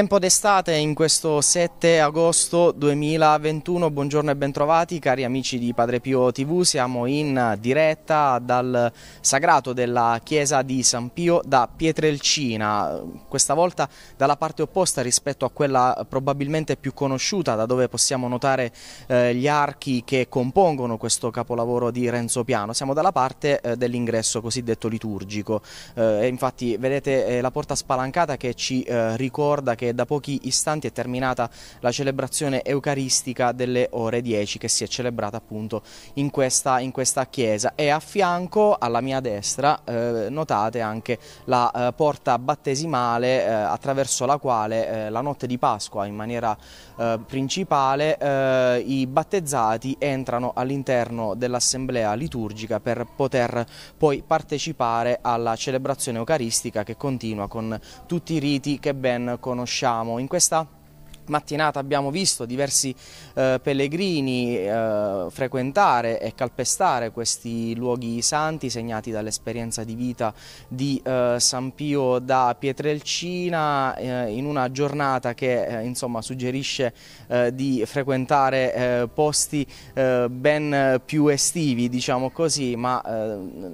Tempo d'estate in questo 7 agosto 2021, buongiorno e bentrovati cari amici di Padre Pio TV, siamo in diretta dal sagrato della chiesa di San Pio da Pietrelcina, questa volta dalla parte opposta rispetto a quella probabilmente più conosciuta da dove possiamo notare eh, gli archi che compongono questo capolavoro di Renzo Piano, siamo dalla parte eh, dell'ingresso cosiddetto liturgico, eh, infatti vedete la porta spalancata che ci eh, ricorda che da pochi istanti è terminata la celebrazione eucaristica delle ore 10 che si è celebrata appunto in questa, in questa chiesa e a fianco alla mia destra eh, notate anche la eh, porta battesimale eh, attraverso la quale eh, la notte di Pasqua in maniera eh, principale eh, i battezzati entrano all'interno dell'assemblea liturgica per poter poi partecipare alla celebrazione eucaristica che continua con tutti i riti che ben conosciamo conosciamo. In questa mattinata abbiamo visto diversi eh, pellegrini eh, frequentare e calpestare questi luoghi santi segnati dall'esperienza di vita di eh, San Pio da Pietrelcina eh, in una giornata che eh, insomma suggerisce eh, di frequentare posti ben più estivi diciamo così ma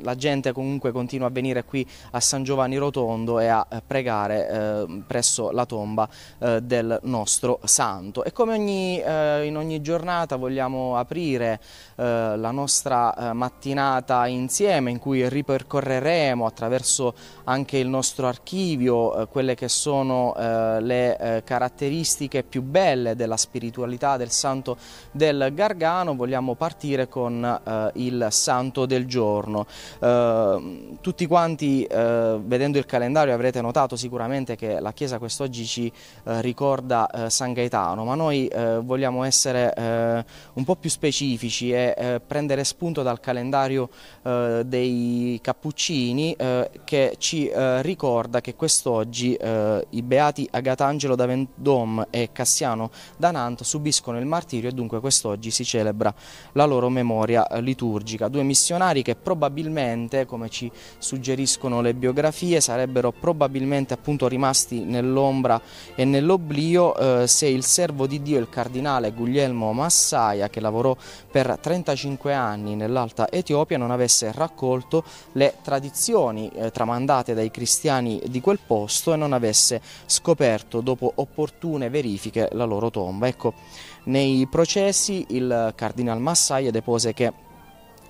la gente comunque continua a venire qui a San Giovanni Rotondo e a pregare presso la tomba del nostro nostro santo e come ogni, eh, in ogni giornata vogliamo aprire eh, la nostra eh, mattinata insieme in cui ripercorreremo attraverso anche il nostro archivio eh, quelle che sono eh, le eh, caratteristiche più belle della spiritualità del santo del Gargano, vogliamo partire con il santo del giorno. tutti quanti vedendo il calendario avrete notato sicuramente che la Chiesa quest'oggi ci ricorda eh, San Gaetano, ma noi eh, vogliamo essere eh, un po' più specifici e eh, prendere spunto dal calendario eh, dei Cappuccini eh, che ci eh, ricorda che quest'oggi i beati Agatangelo da Vendôme e Cassiano da Nantes subiscono il martirio e dunque quest'oggi si celebra la loro memoria liturgica. Due missionari che probabilmente, come ci suggeriscono le biografie, sarebbero probabilmente appunto rimasti nell'ombra e nell'oblio eh, se il servo di Dio, il cardinale Guglielmo Massaia, che lavorò per 35 anni nell'Alta Etiopia, non avesse raccolto le tradizioni eh, tramandate dai cristiani di quel posto e non avesse scoperto dopo opportune verifiche la loro tomba. Ecco, nei processi il cardinale Massaia depose che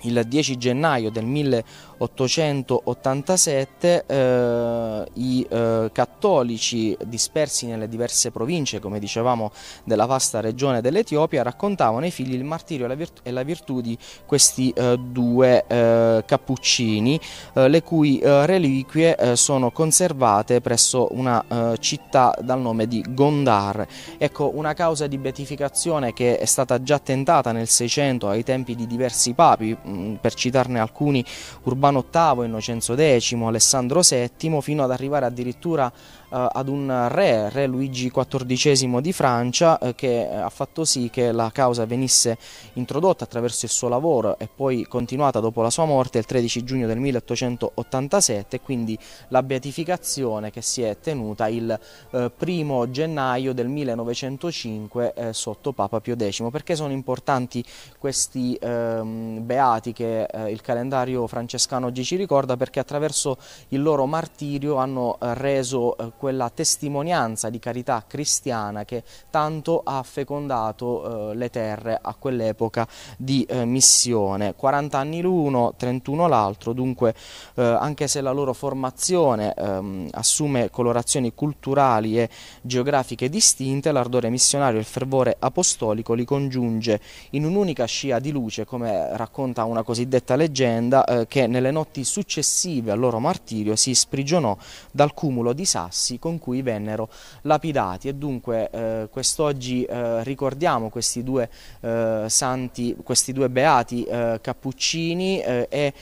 il 10 gennaio del 1887 eh, i eh, cattolici dispersi nelle diverse province, come dicevamo, della vasta regione dell'Etiopia raccontavano ai figli il martirio e la virtù, e la virtù di questi eh, due eh, cappuccini, eh, le cui eh, reliquie sono conservate presso una città dal nome di Gondar. Ecco, una causa di beatificazione che è stata già tentata nel 600 ai tempi di diversi papi, per citarne alcuni Urbano VIII, Innocenzo X, Alessandro VII, fino ad arrivare addirittura eh, ad un re, re Luigi XIV di Francia, eh, che ha fatto sì che la causa venisse introdotta attraverso il suo lavoro e poi continuata dopo la sua morte il 13 giugno del 1887, quindi la beatificazione che si è tenuta il eh, primo gennaio del 1905 eh, sotto Papa Pio X. Perché sono importanti questi ehm, beati che eh, il calendario francescano oggi ci ricorda? Perché attraverso il loro martirio hanno eh, reso quella testimonianza di carità cristiana che tanto ha fecondato eh, le terre a quell'epoca di eh, missione. 40 anni l'uno, 31 l'altro, dunque eh, anche se la loro formazione ehm, assume colorazioni culturali e geografiche distinte, l'ardore missionario e il fervore apostolico li congiunge in un'unica scia di luce, come racconta una cosiddetta leggenda, eh, che nelle notti successive al loro martirio si sprigionò dal cumulo di sassi sassi con cui vennero lapidati e dunque eh, quest'oggi eh, ricordiamo questi due eh, santi, questi due beati eh, cappuccini eh, e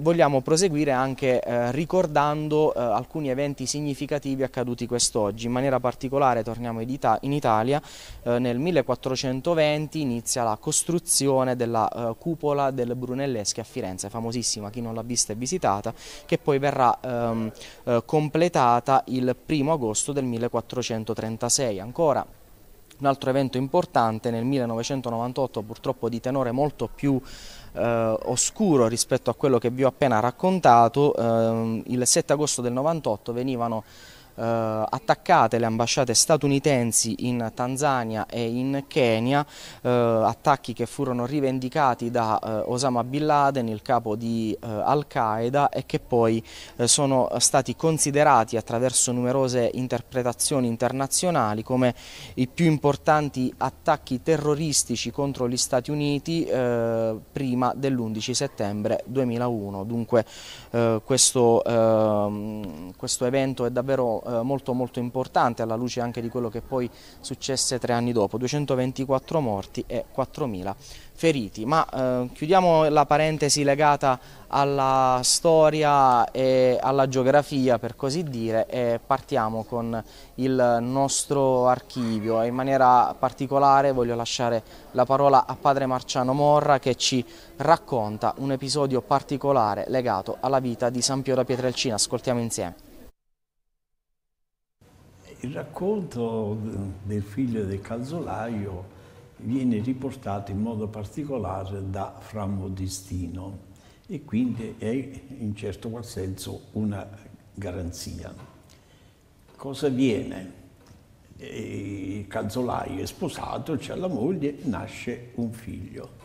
vogliamo proseguire anche ricordando alcuni eventi significativi accaduti quest'oggi, in maniera particolare torniamo in, Ita in Italia, nel 1420 inizia la costruzione della cupola del Brunelleschi a Firenze, famosissima, chi non l'ha vista e visitata, che poi verrà ehm, completata il 1 agosto del 1436. Ancora un altro evento importante nel 1998 purtroppo di tenore molto più eh, oscuro rispetto a quello che vi ho appena raccontato, eh, il 7 agosto del 98 venivano eh, attaccate le ambasciate statunitensi in Tanzania e in Kenya, eh, attacchi che furono rivendicati da eh, Osama Bin Laden, il capo di Al-Qaeda e che poi sono stati considerati attraverso numerose interpretazioni internazionali come i più importanti attacchi terroristici contro gli Stati Uniti prima dell'11 settembre 2001. Dunque questo, ehm, questo evento è davvero eh, molto molto importante alla luce anche di quello che poi successe tre anni dopo, 224 morti e 4.000 feriti. Ma eh, chiudiamo la parentesi legata alla storia e alla geografia per così dire e partiamo con il nostro archivio in maniera particolare voglio lasciare la parola a padre Marciano Morra che ci racconta un episodio particolare legato alla vita di San Pio da Pietrelcina. Ascoltiamo insieme il racconto del figlio del calzolaio viene riportato in modo particolare da Fra Modestino e quindi è in certo qual senso una garanzia. Cosa avviene? Il calzolaio è sposato, c'è la moglie, nasce un figlio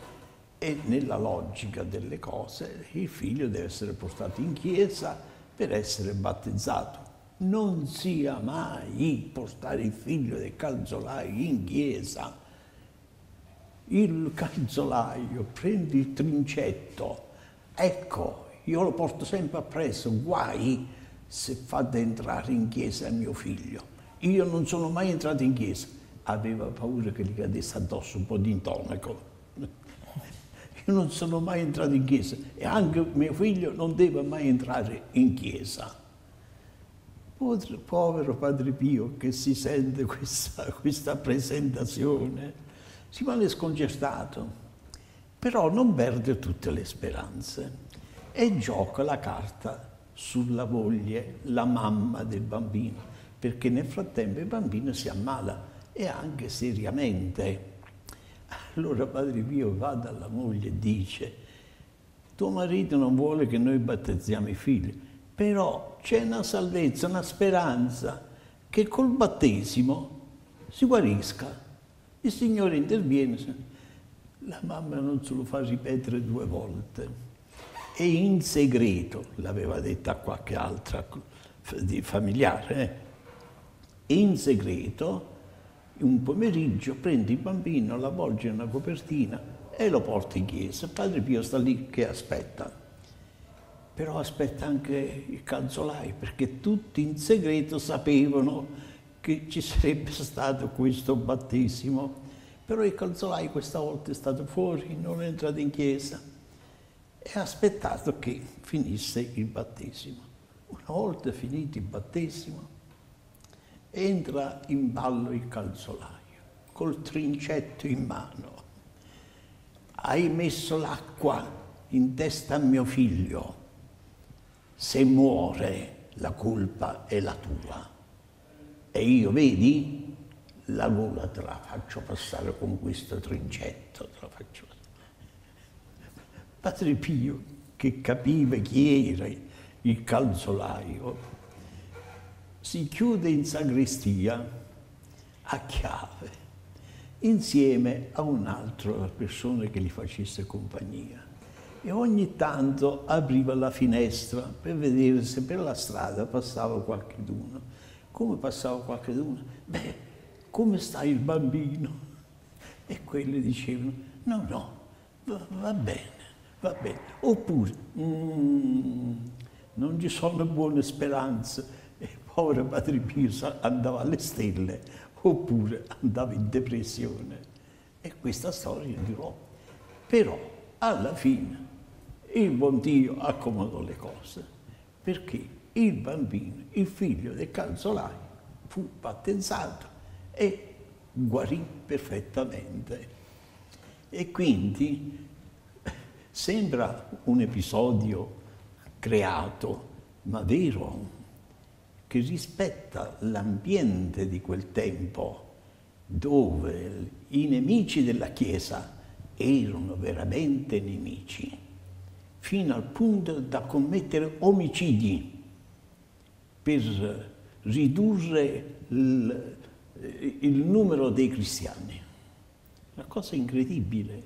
e nella logica delle cose il figlio deve essere portato in chiesa per essere battezzato non sia mai portare il figlio del calzolaio in chiesa. Il calzolaio prende il trincetto, ecco, io lo porto sempre appresso, guai se fate entrare in chiesa mio figlio. Io non sono mai entrato in chiesa, aveva paura che gli cadesse addosso un po' di intonaco. Ecco. Io non sono mai entrato in chiesa e anche mio figlio non deve mai entrare in chiesa. Povero Padre Pio che si sente questa, questa presentazione, si rimane sconcertato, però non perde tutte le speranze e gioca la carta sulla moglie, la mamma del bambino, perché nel frattempo il bambino si ammala e anche seriamente. Allora Padre Pio va dalla moglie e dice, tuo marito non vuole che noi battezziamo i figli, però c'è una salvezza, una speranza che col battesimo si guarisca. Il Signore interviene, la mamma non se lo fa ripetere due volte. E in segreto, l'aveva detta a qualche altra familiare, eh? in segreto, un pomeriggio prende il bambino, l'avvolge in una copertina e lo porta in chiesa. Padre Pio sta lì che aspetta però aspetta anche il calzolai, perché tutti in segreto sapevano che ci sarebbe stato questo battesimo. Però il calzolai questa volta è stato fuori, non è entrato in chiesa e ha aspettato che finisse il battesimo. Una volta finito il battesimo, entra in ballo il calzolaio col trincetto in mano. Hai messo l'acqua in testa a mio figlio se muore la colpa è la tua. E io, vedi, la gola te la faccio passare con questo trincetto, te la faccio passare. Padre Pio, che capiva chi era il calzolaio, si chiude in sagrestia a chiave insieme a un'altra persona che gli facesse compagnia e ogni tanto apriva la finestra per vedere se per la strada passava qualcuno. Come passava qualcuno? Beh, come sta il bambino? E quelli dicevano, no, no, va, va bene, va bene. Oppure, mm, non ci sono buone speranze. E povero Padre Pio andava alle stelle, oppure andava in depressione. E questa storia durò. Però, alla fine, il buon Dio accomodò le cose, perché il bambino, il figlio del calzolaio, fu battezzato e guarì perfettamente. E quindi sembra un episodio creato, ma vero, che rispetta l'ambiente di quel tempo dove i nemici della Chiesa erano veramente nemici fino al punto da commettere omicidi per ridurre il, il numero dei cristiani. La cosa incredibile,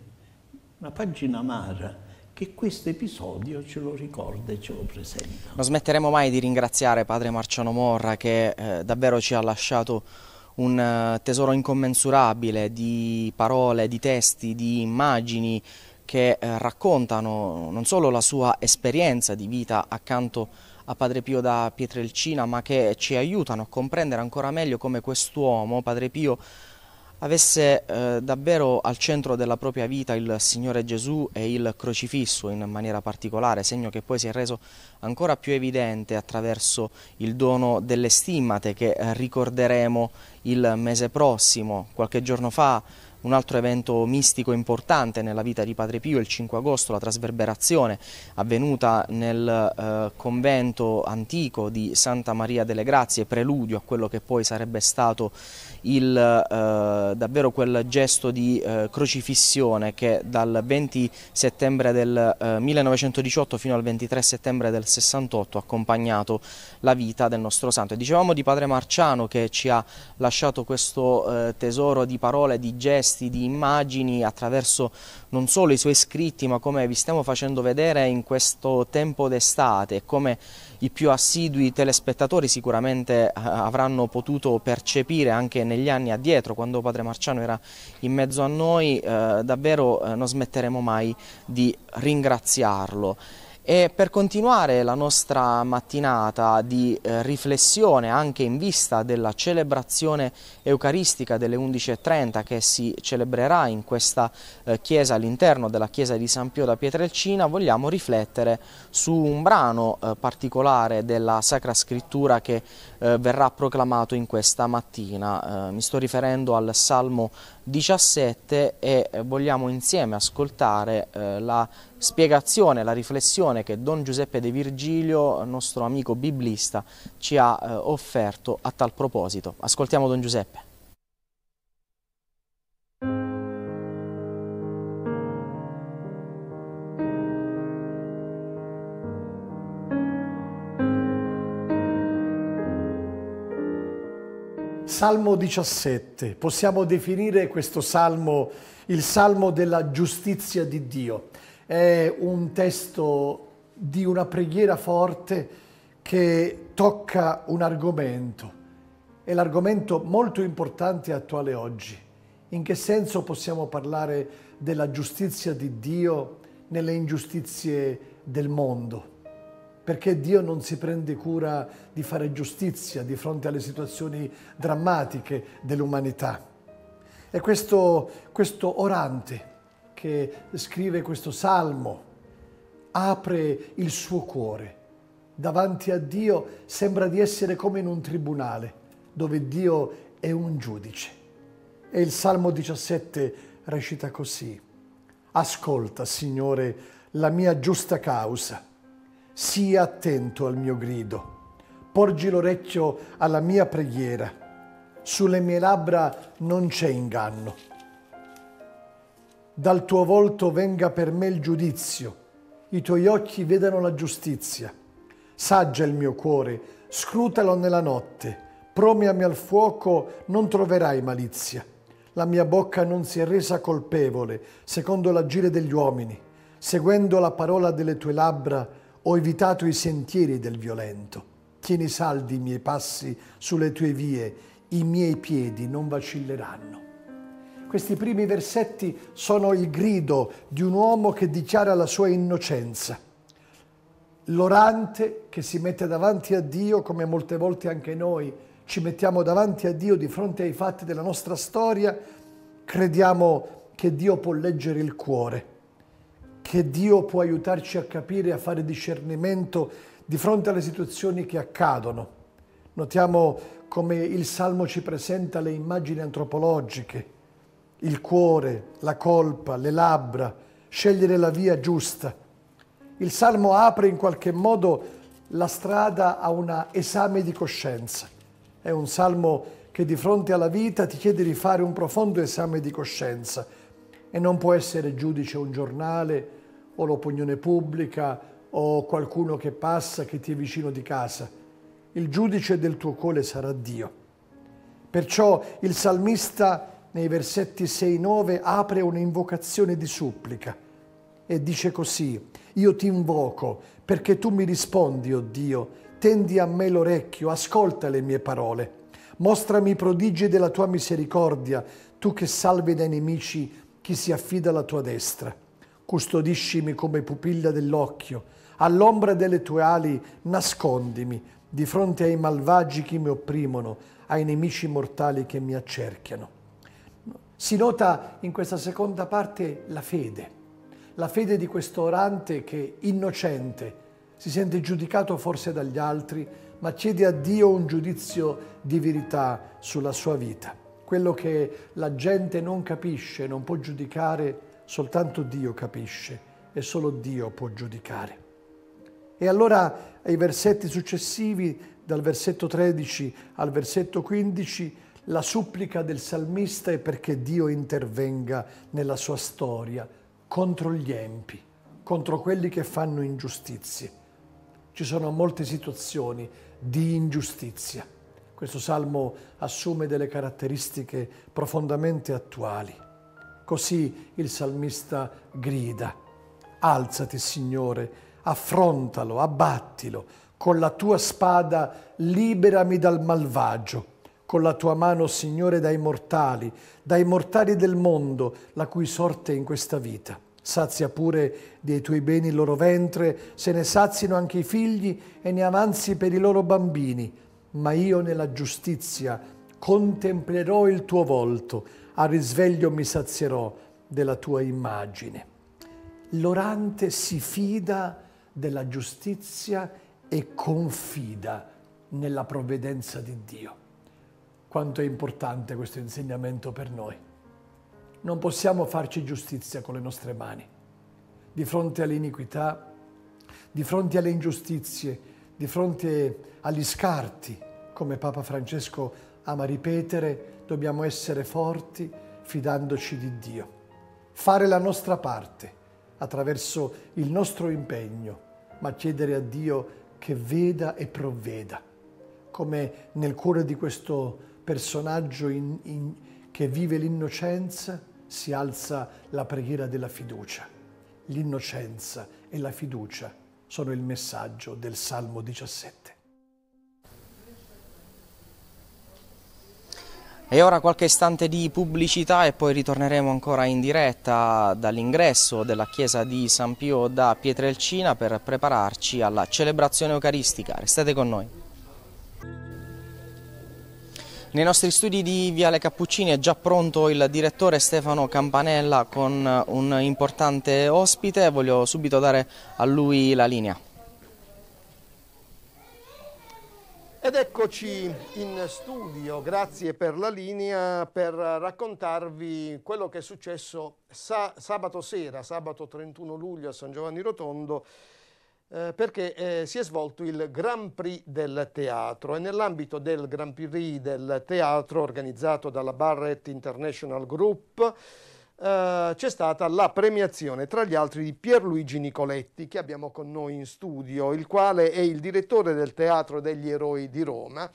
una pagina amara, che questo episodio ce lo ricorda e ce lo presenta. Non smetteremo mai di ringraziare padre Marciano Morra che eh, davvero ci ha lasciato un eh, tesoro incommensurabile di parole, di testi, di immagini, che eh, raccontano non solo la sua esperienza di vita accanto a Padre Pio da Pietrelcina, ma che ci aiutano a comprendere ancora meglio come quest'uomo, Padre Pio, avesse eh, davvero al centro della propria vita il Signore Gesù e il crocifisso in maniera particolare, segno che poi si è reso ancora più evidente attraverso il dono delle stimmate che eh, ricorderemo il mese prossimo. Qualche giorno fa un altro evento mistico importante nella vita di Padre Pio, il 5 agosto, la trasverberazione avvenuta nel eh, convento antico di Santa Maria delle Grazie, preludio a quello che poi sarebbe stato il, eh, davvero quel gesto di eh, crocifissione che dal 20 settembre del 1918 eh, fino al 23 settembre del 68 ha accompagnato la vita del nostro santo. E dicevamo di Padre Marciano che ci ha lasciato questo eh, tesoro di parole, di gesti, testi, di immagini, attraverso non solo i suoi scritti, ma come vi stiamo facendo vedere in questo tempo d'estate e come i più assidui telespettatori sicuramente eh, avranno potuto percepire anche negli anni addietro, quando Padre Marciano era in mezzo a noi, eh, davvero eh, non smetteremo mai di ringraziarlo. E per continuare la nostra mattinata di eh, riflessione anche in vista della celebrazione eucaristica delle 11.30 che si celebrerà in questa eh, chiesa all'interno della chiesa di San Pio da Pietrelcina, vogliamo riflettere su un brano eh, particolare della Sacra Scrittura che eh, verrà proclamato in questa mattina. Eh, mi sto riferendo al Salmo 17 e vogliamo insieme ascoltare eh, la spiegazione, la riflessione che Don Giuseppe De Virgilio, nostro amico biblista, ci ha eh, offerto a tal proposito. Ascoltiamo Don Giuseppe. Salmo 17, possiamo definire questo salmo il salmo della giustizia di Dio. È un testo di una preghiera forte che tocca un argomento. È l'argomento molto importante e attuale oggi. In che senso possiamo parlare della giustizia di Dio nelle ingiustizie del mondo? perché Dio non si prende cura di fare giustizia di fronte alle situazioni drammatiche dell'umanità. E questo, questo orante che scrive questo salmo apre il suo cuore. Davanti a Dio sembra di essere come in un tribunale dove Dio è un giudice. E il Salmo 17 recita così. Ascolta, Signore, la mia giusta causa Sii attento al mio grido, porgi l'orecchio alla mia preghiera, sulle mie labbra non c'è inganno. Dal tuo volto venga per me il giudizio, i tuoi occhi vedano la giustizia. Saggia il mio cuore, scrutalo nella notte, promiami al fuoco, non troverai malizia. La mia bocca non si è resa colpevole, secondo l'agire degli uomini. Seguendo la parola delle tue labbra, ho evitato i sentieri del violento. Tieni saldi i miei passi sulle tue vie, i miei piedi non vacilleranno. Questi primi versetti sono il grido di un uomo che dichiara la sua innocenza. L'orante che si mette davanti a Dio, come molte volte anche noi ci mettiamo davanti a Dio di fronte ai fatti della nostra storia, crediamo che Dio può leggere il cuore che Dio può aiutarci a capire, a fare discernimento di fronte alle situazioni che accadono. Notiamo come il Salmo ci presenta le immagini antropologiche, il cuore, la colpa, le labbra, scegliere la via giusta. Il Salmo apre in qualche modo la strada a un esame di coscienza. È un salmo che di fronte alla vita ti chiede di fare un profondo esame di coscienza e non può essere giudice un giornale, o l'opinione pubblica o qualcuno che passa, che ti è vicino di casa. Il giudice del tuo cuore sarà Dio. Perciò il salmista nei versetti 6-9 apre un'invocazione di supplica e dice così, io ti invoco perché tu mi rispondi, oh Dio, tendi a me l'orecchio, ascolta le mie parole, mostrami i prodigi della tua misericordia, tu che salvi dai nemici chi si affida alla tua destra custodiscimi come pupilla dell'occhio, all'ombra delle tue ali nascondimi, di fronte ai malvagi che mi opprimono, ai nemici mortali che mi accerchiano. Si nota in questa seconda parte la fede, la fede di questo orante che, innocente, si sente giudicato forse dagli altri, ma chiede a Dio un giudizio di verità sulla sua vita. Quello che la gente non capisce, non può giudicare, Soltanto Dio capisce e solo Dio può giudicare. E allora ai versetti successivi, dal versetto 13 al versetto 15, la supplica del salmista è perché Dio intervenga nella sua storia contro gli empi, contro quelli che fanno ingiustizie. Ci sono molte situazioni di ingiustizia. Questo salmo assume delle caratteristiche profondamente attuali. Così il salmista grida, alzati Signore, affrontalo, abbattilo, con la tua spada liberami dal malvagio, con la tua mano Signore dai mortali, dai mortali del mondo, la cui sorte è in questa vita. Sazia pure dei tuoi beni il loro ventre, se ne sazino anche i figli e ne avanzi per i loro bambini. Ma io nella giustizia contemplerò il tuo volto, al risveglio mi sazierò della tua immagine. L'orante si fida della giustizia e confida nella provvidenza di Dio. Quanto è importante questo insegnamento per noi. Non possiamo farci giustizia con le nostre mani. Di fronte all'iniquità, di fronte alle ingiustizie, di fronte agli scarti, come Papa Francesco ama ripetere, dobbiamo essere forti fidandoci di Dio, fare la nostra parte attraverso il nostro impegno, ma chiedere a Dio che veda e provveda, come nel cuore di questo personaggio in, in, che vive l'innocenza si alza la preghiera della fiducia. L'innocenza e la fiducia sono il messaggio del Salmo 17. E ora qualche istante di pubblicità e poi ritorneremo ancora in diretta dall'ingresso della chiesa di San Pio da Pietrelcina per prepararci alla celebrazione eucaristica. Restate con noi. Nei nostri studi di Viale Cappuccini è già pronto il direttore Stefano Campanella con un importante ospite, voglio subito dare a lui la linea. Ed eccoci in studio, grazie per la linea, per raccontarvi quello che è successo sa sabato sera, sabato 31 luglio a San Giovanni Rotondo, eh, perché eh, si è svolto il Grand Prix del teatro e nell'ambito del Grand Prix del teatro organizzato dalla Barrett International Group eh, c'è stata la premiazione tra gli altri di Pierluigi Nicoletti che abbiamo con noi in studio, il quale è il direttore del Teatro degli Eroi di Roma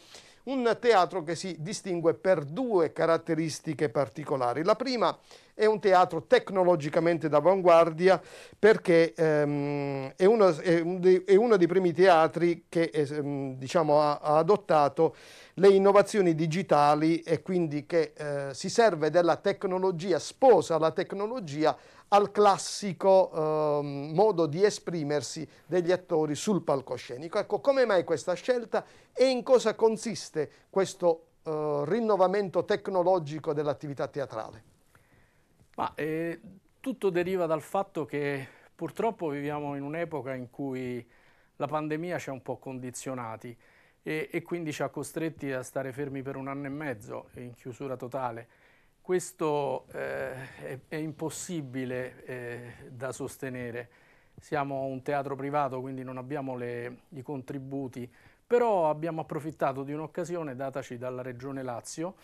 un teatro che si distingue per due caratteristiche particolari. La prima è un teatro tecnologicamente d'avanguardia perché ehm, è, uno, è, è, uno, dei primi teatri che ehm, diciamo, ha, ha, adottato le innovazioni digitali e quindi che eh, si serve della tecnologia, sposa la tecnologia al classico eh, modo di esprimersi degli attori sul palcoscenico. Ecco, come mai questa scelta e in cosa consiste questo eh, rinnovamento tecnologico dell'attività teatrale? Ma, eh, tutto deriva dal fatto che purtroppo viviamo in un'epoca in cui la pandemia ci ha un po' condizionati e, e quindi ci ha costretti a stare fermi per un anno e mezzo in chiusura totale questo eh, è, è, impossibile eh, da sostenere. Siamo un teatro privato, quindi non abbiamo le, i contributi, però abbiamo approfittato di un'occasione dataci dalla Regione Lazio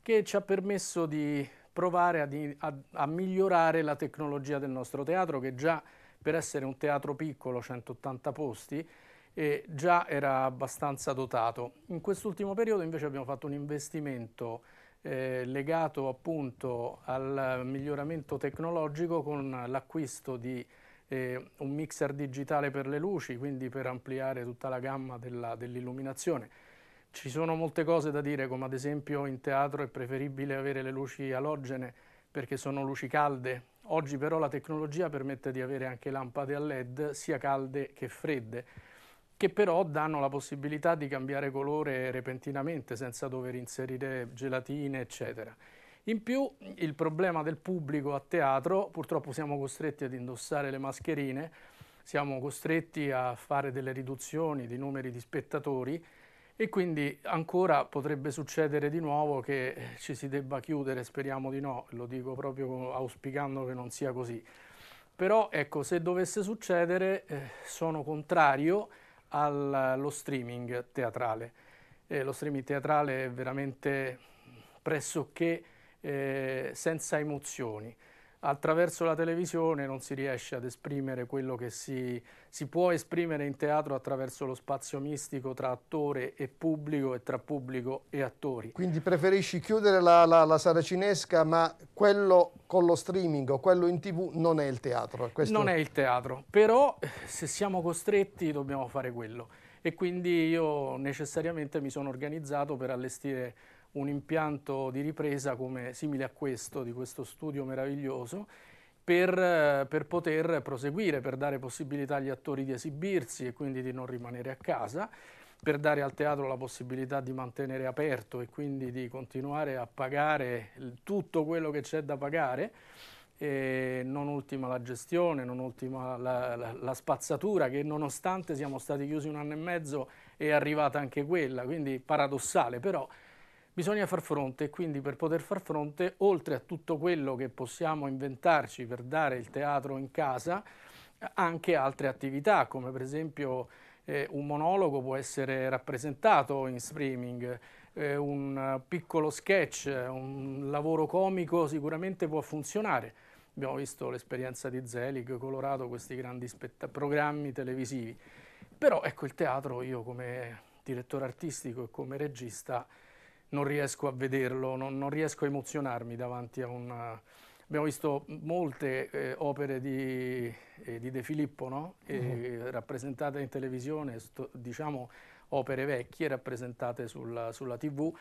che ci ha permesso di provare a, a, a migliorare la tecnologia del nostro teatro che già per essere un teatro piccolo, 180 posti, eh, già era abbastanza dotato. In quest'ultimo periodo invece abbiamo fatto un investimento eh, legato appunto al miglioramento tecnologico con l'acquisto di eh, un mixer digitale per le luci, quindi per ampliare tutta la gamma dell'illuminazione. Dell Ci sono molte cose da dire, come ad esempio in teatro è preferibile avere le luci alogene perché sono luci calde. Oggi però la tecnologia permette di avere anche lampade a LED sia calde che fredde che però danno la possibilità di cambiare colore repentinamente senza dover inserire gelatine, eccetera. In più il problema del pubblico a teatro, purtroppo siamo costretti ad indossare le mascherine, siamo costretti a fare delle riduzioni di numeri di spettatori e quindi ancora potrebbe succedere di nuovo che ci si debba chiudere, speriamo di no, lo dico proprio auspicando che non sia così. Però ecco, se dovesse succedere eh, sono contrario allo streaming teatrale. Eh, lo streaming teatrale è veramente pressoché eh, senza emozioni attraverso la televisione non si riesce ad esprimere quello che si, si, può esprimere in teatro attraverso lo spazio mistico tra attore e pubblico e tra pubblico e attori. Quindi preferisci chiudere la, la, la sala cinesca ma quello con lo streaming o quello in tv non è il teatro? Questo... Non è il teatro, però eh, se siamo costretti dobbiamo fare quello e quindi io necessariamente mi sono organizzato per allestire un impianto di ripresa come, simile a questo, di questo studio meraviglioso, per, eh, per, poter proseguire, per dare possibilità agli attori di esibirsi e quindi di non rimanere a casa, per dare al teatro la possibilità di mantenere aperto e quindi di continuare a pagare tutto quello che c'è da pagare. E non ultima la gestione, non ultima la, la, la, spazzatura che nonostante siamo stati chiusi un anno e mezzo è arrivata anche quella, quindi paradossale, però Bisogna far fronte e quindi per poter far fronte, oltre a tutto quello che possiamo inventarci per dare il teatro in casa, anche altre attività come per esempio eh, un monologo può essere rappresentato in streaming, eh, un piccolo sketch, un lavoro comico sicuramente può funzionare. Abbiamo visto l'esperienza di Zelig, Colorato, questi grandi programmi televisivi. Però ecco il teatro, io come direttore artistico e come regista non riesco a vederlo, non, non riesco a emozionarmi davanti a un... Eh, abbiamo visto molte eh, opere di, eh, di, De Filippo, no? e, mm. rappresentate in televisione, sto, diciamo opere vecchie rappresentate sulla, sulla tv,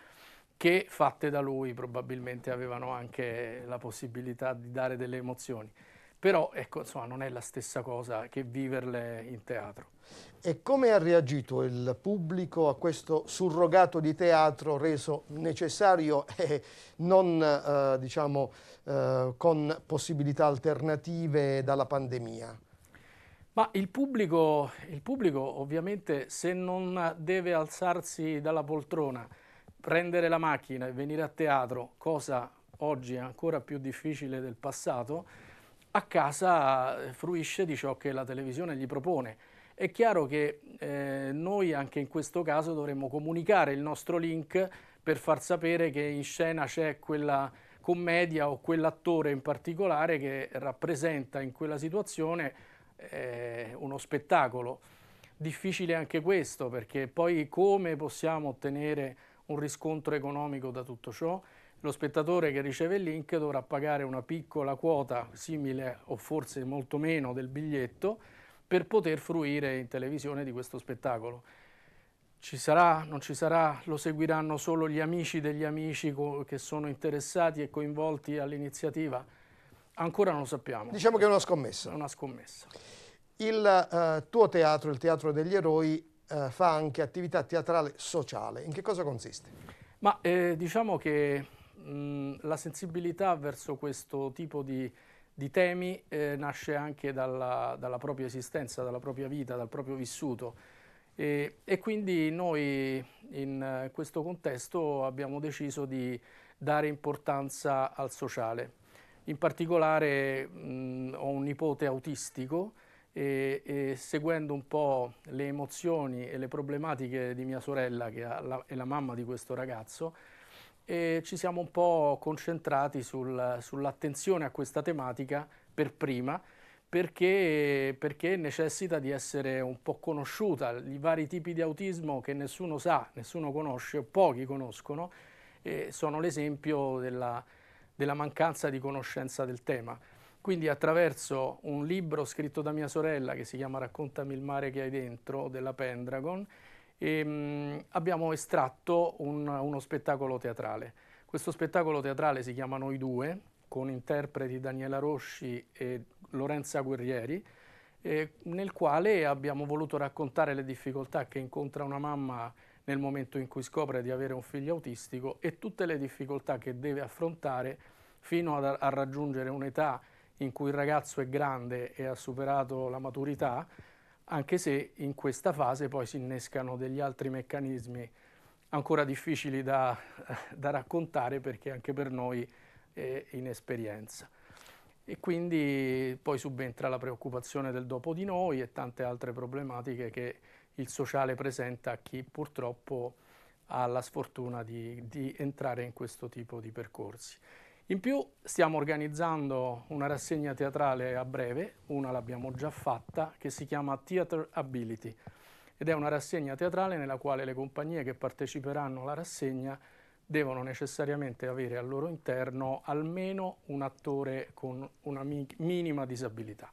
che fatte da lui probabilmente avevano anche la possibilità di dare delle emozioni. Però ecco, insomma, non è la stessa cosa che viverle in teatro. E come ha reagito il pubblico a questo surrogato di teatro reso necessario e non eh, diciamo, eh, con possibilità alternative dalla pandemia? Ma il pubblico, il pubblico ovviamente se non deve alzarsi dalla poltrona, prendere la macchina e venire a teatro, cosa oggi è ancora più difficile del passato, a casa eh, fruisce di ciò che la televisione gli propone. È chiaro che eh, noi anche in questo caso dovremmo comunicare il nostro link per far sapere che in scena c'è quella commedia o quell'attore in particolare che rappresenta in quella situazione eh, uno spettacolo. Difficile anche questo perché poi come possiamo ottenere un riscontro economico da tutto ciò? lo spettatore che riceve il link dovrà pagare una piccola quota simile o forse molto meno del biglietto per poter fruire in televisione di questo spettacolo. Ci sarà, non ci sarà, lo seguiranno solo gli amici degli amici che sono interessati e coinvolti all'iniziativa? Ancora non lo sappiamo. Diciamo che è una scommessa. È una scommessa. Il uh, tuo teatro, il Teatro degli Eroi, uh, fa anche attività teatrale sociale. In che cosa consiste? Ma eh, diciamo che Mm, la sensibilità verso questo tipo di, di temi eh, nasce anche dalla, dalla, propria esistenza, dalla propria vita, dal proprio vissuto e, e quindi noi in eh, questo contesto abbiamo deciso di dare importanza al sociale. In particolare mh, mm, ho un nipote autistico e, e, seguendo un po' le emozioni e le problematiche di mia sorella che la, è la mamma di questo ragazzo e ci siamo un po' concentrati sul, sull'attenzione a questa tematica per prima perché, perché, necessita di essere un po' conosciuta, i vari tipi di autismo che nessuno sa, nessuno conosce o pochi conoscono sono l'esempio della, della mancanza di conoscenza del tema. Quindi attraverso un libro scritto da mia sorella che si chiama Raccontami il mare che hai dentro della Pendragon e ehm, abbiamo estratto un, uno spettacolo teatrale. Questo spettacolo teatrale si chiama Noi Due, con interpreti Daniela Rosci e Lorenza Guerrieri, eh, nel quale abbiamo voluto raccontare le difficoltà che incontra una mamma nel momento in cui scopre di avere un figlio autistico e tutte le difficoltà che deve affrontare fino a, a raggiungere un'età in cui il ragazzo è grande e ha superato la maturità, anche se in questa fase poi si innescano degli altri meccanismi ancora difficili da, da raccontare perché anche per noi è inesperienza. E quindi poi subentra la preoccupazione del dopo di noi e tante altre problematiche che il sociale presenta a chi purtroppo ha la sfortuna di, di entrare in questo tipo di percorsi. In più stiamo organizzando una rassegna teatrale a breve, una l'abbiamo già fatta, che si chiama Theater Ability ed è una rassegna teatrale nella quale le compagnie che parteciperanno alla rassegna devono necessariamente avere al loro interno almeno un attore con una mi minima disabilità.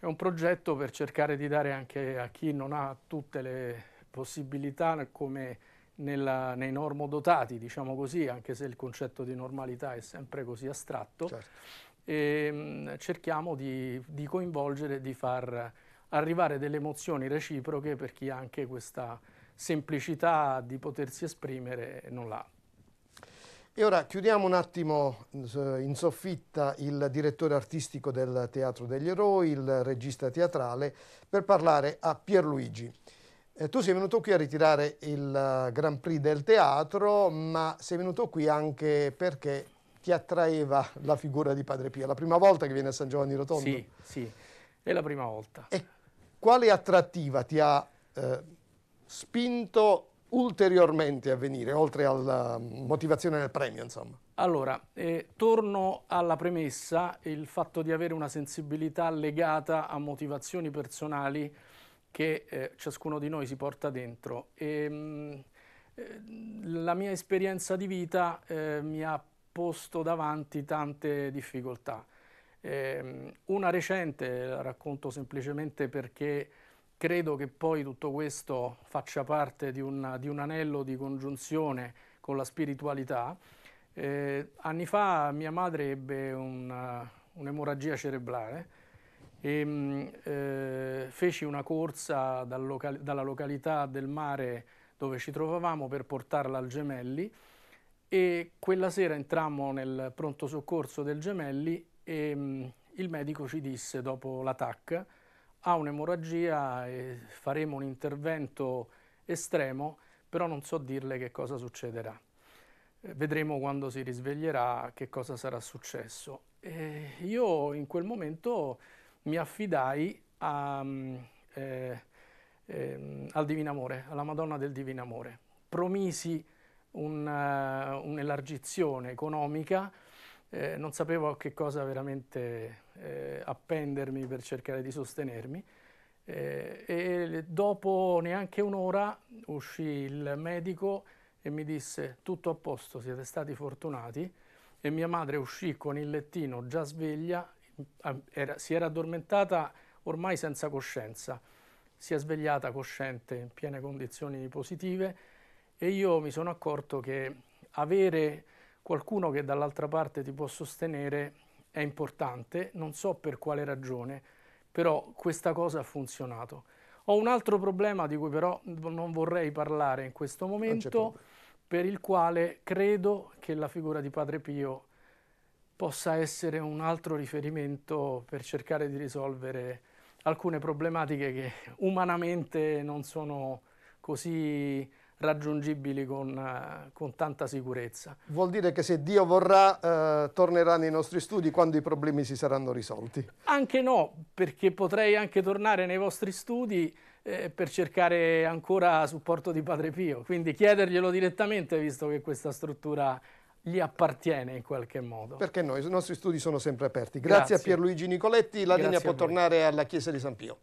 È un progetto per cercare di dare anche a chi non ha tutte le possibilità come nella, nei normodotati, diciamo così, anche se il concetto di normalità è sempre così astratto, certo. e, ehm, mh, cerchiamo di, di, coinvolgere, di far arrivare delle emozioni reciproche per chi anche questa semplicità di potersi esprimere non l'ha. E ora chiudiamo un attimo in soffitta il direttore artistico del Teatro degli Eroi, il regista teatrale, per parlare a Pierluigi. Eh, tu sei venuto qui a ritirare il eh, Grand Prix del teatro, ma sei venuto qui anche perché ti attraeva la figura di Padre Pio. La prima volta che viene a San Giovanni Rotondo? Sì, sì, è la prima volta. E quale attrattiva ti ha eh, spinto ulteriormente a venire, oltre alla mm, motivazione del premio, insomma? Allora, eh, torno alla premessa, il fatto di avere una sensibilità legata a motivazioni personali che eh, ciascuno di noi si porta dentro. E, ehm, mh, eh, la mia esperienza di vita eh, mi ha posto davanti tante difficoltà. Eh, una recente la racconto semplicemente perché credo che poi tutto questo faccia parte di, una, di un anello di congiunzione con la spiritualità. Eh, anni fa mia madre ebbe un'emorragia un cerebrale e, mm, eh, feci una corsa dal local dalla località del mare dove ci trovavamo per portarla al Gemelli e quella sera entrammo nel pronto soccorso del Gemelli e mh, mm, il medico ci disse dopo l'attacco ha un'emorragia e faremo un intervento estremo però non so dirle che cosa succederà eh, vedremo quando si risveglierà che cosa sarà successo e io in quel momento mi affidai a, mm, eh, eh, al Divino Amore, alla Madonna del Divino Amore. Promisi un, uh, un'elargizione economica, eh, non sapevo a che cosa veramente eh, appendermi per cercare di sostenermi. Eh, e dopo neanche un'ora uscì il medico e mi disse tutto a posto, siete stati fortunati e mia madre uscì con il lettino già sveglia Ah, era, si era addormentata ormai senza coscienza, si è svegliata cosciente in piene condizioni positive e io mi sono accorto che avere qualcuno che dall'altra parte ti può sostenere è importante, non so per quale ragione, però questa cosa ha funzionato. Ho un altro problema di cui però non vorrei parlare in questo momento, per il quale credo che la figura di Padre Pio possa essere un altro riferimento per cercare di risolvere alcune problematiche che umanamente non sono così raggiungibili con, eh, con, tanta sicurezza. Vuol dire che se Dio vorrà eh, tornerà nei nostri studi quando i problemi si saranno risolti? Anche no, perché potrei anche tornare nei vostri studi eh, per cercare ancora supporto di Padre Pio, quindi chiederglielo direttamente visto che questa struttura gli appartiene in qualche modo. Perché noi, i nostri studi sono sempre aperti. Grazie, Grazie. a Pierluigi Nicoletti, la Grazie linea può tornare alla Chiesa di San Pio.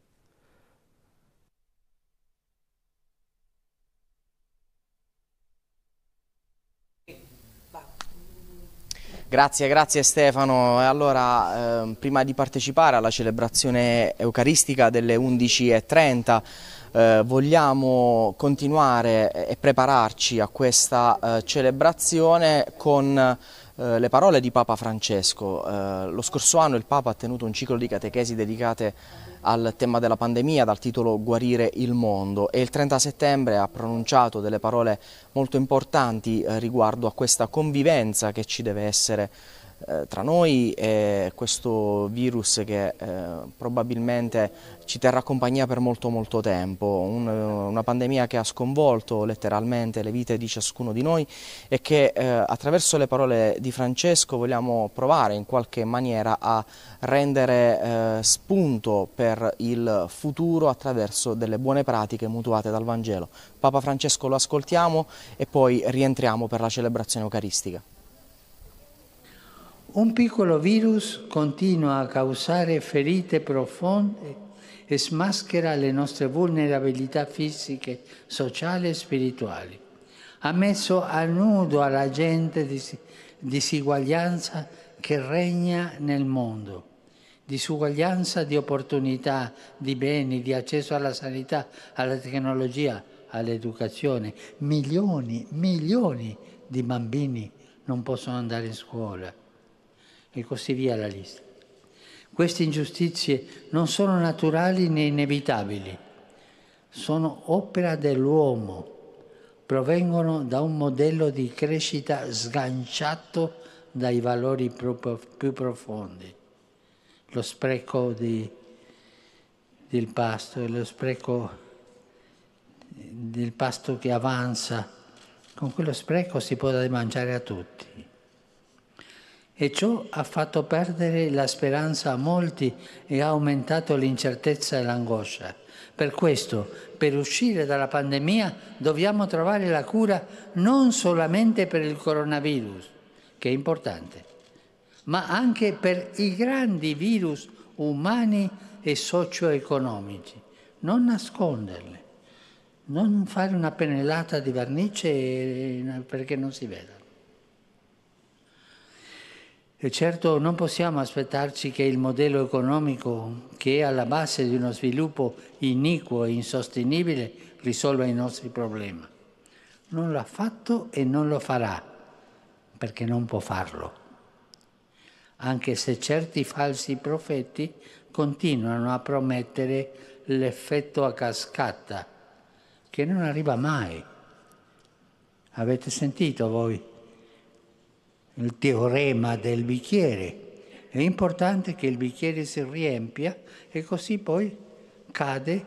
Grazie, grazie Stefano. Allora, eh, prima di partecipare alla celebrazione eucaristica delle 11.30 eh, vogliamo continuare e prepararci a questa eh, celebrazione con eh, le parole di Papa Francesco. Eh, lo scorso anno il Papa ha tenuto un ciclo di catechesi dedicate al tema della pandemia dal titolo Guarire il mondo e il 30 settembre ha pronunciato delle parole molto importanti eh, riguardo a questa convivenza che ci deve essere eh, tra noi e questo virus che eh, probabilmente ci terrà compagnia per molto molto tempo, un, eh, una pandemia che ha sconvolto letteralmente le vite di ciascuno di noi e che eh, attraverso le parole di Francesco vogliamo provare in qualche maniera a rendere eh, spunto per il futuro attraverso delle buone pratiche mutuate dal Vangelo. Papa Francesco lo ascoltiamo e poi rientriamo per la celebrazione eucaristica un piccolo virus continua a causare ferite profonde e smaschera le nostre vulnerabilità fisiche, sociali e spirituali. Ha messo a nudo alla gente dis- disuguaglianza che regna nel mondo, disuguaglianza di opportunità, di beni, di accesso alla sanità, alla tecnologia, all'educazione. Milioni, milioni di bambini non possono andare in scuola e così via la lista. Queste ingiustizie non sono naturali né inevitabili, sono opera dell'uomo, provengono da un modello di crescita sganciato dai valori più profondi. Lo spreco di, del pasto e lo spreco del pasto che avanza, con quello spreco si può mangiare a tutti e ciò ha fatto perdere la speranza a molti e ha aumentato l'incertezza e l'angoscia. Per questo, per uscire dalla pandemia, dobbiamo trovare la cura non solamente per il coronavirus, che è importante, ma anche per i grandi virus umani e socio-economici. Non nasconderle, non fare una pennellata di vernice eh, perché non si vedano. E certo non possiamo aspettarci che il modello economico che è alla base di uno sviluppo iniquo e insostenibile risolva i nostri problemi. Non l'ha fatto e non lo farà, perché non può farlo. Anche se certi falsi profeti continuano a promettere l'effetto a cascata, che non arriva mai. Avete sentito voi? il teorema del bicchiere. È importante che il bicchiere si riempia e così poi cade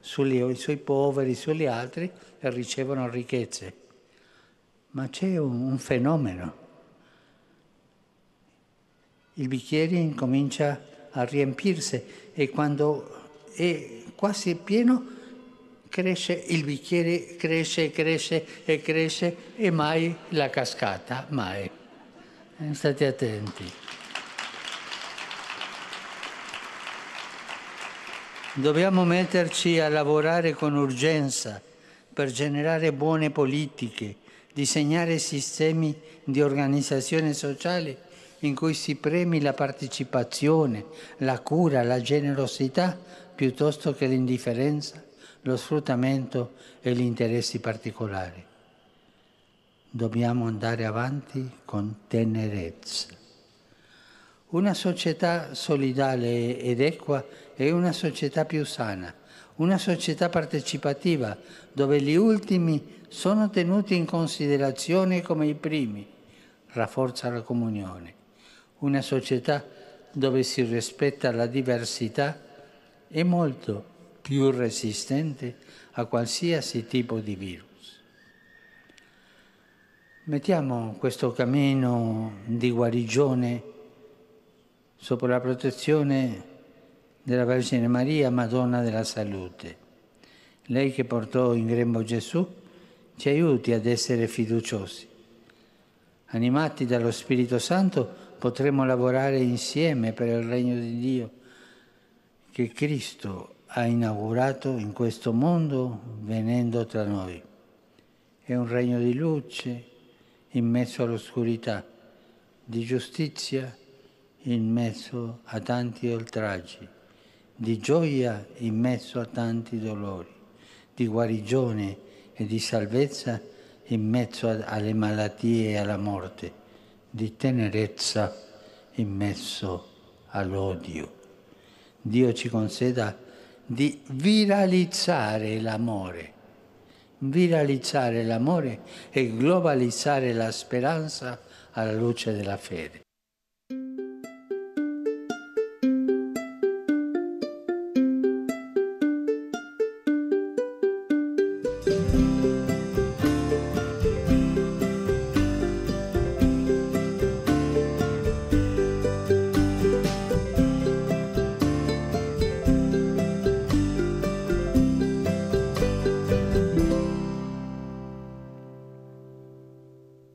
sugli, sui poveri, sugli altri e ricevono ricchezze. Ma c'è un, un fenomeno. Il bicchiere incomincia a riempirsi e quando è quasi pieno cresce il bicchiere, cresce, e cresce e cresce e mai la cascata, mai. Eh, state attenti. Dobbiamo metterci a lavorare con urgenza per generare buone politiche, disegnare sistemi di organizzazione sociale in cui si premi la partecipazione, la cura, la generosità piuttosto che l'indifferenza, lo sfruttamento e gli interessi particolari dobbiamo andare avanti con tenerezza. Una società solidale ed equa è una società più sana, una società partecipativa dove gli ultimi sono tenuti in considerazione come i primi, rafforza la comunione. Una società dove si rispetta la diversità è molto più resistente a qualsiasi tipo di virus. Mettiamo questo cammino di guarigione sopra la protezione della Vergine Maria, Madonna della Salute. Lei che portò in grembo Gesù, ci aiuti ad essere fiduciosi. Animati dallo Spirito Santo potremo lavorare insieme per il regno di Dio che Cristo ha inaugurato in questo mondo venendo tra noi. È un regno di luce, in mezzo all'oscurità, di giustizia in mezzo a tanti oltraggi, di gioia in mezzo a tanti dolori, di guarigione e di salvezza in mezzo alle malattie e alla morte, di tenerezza in mezzo all'odio. Dio ci conceda di viralizzare l'amore viralizzare l'amore e globalizzare la speranza alla luce della fede.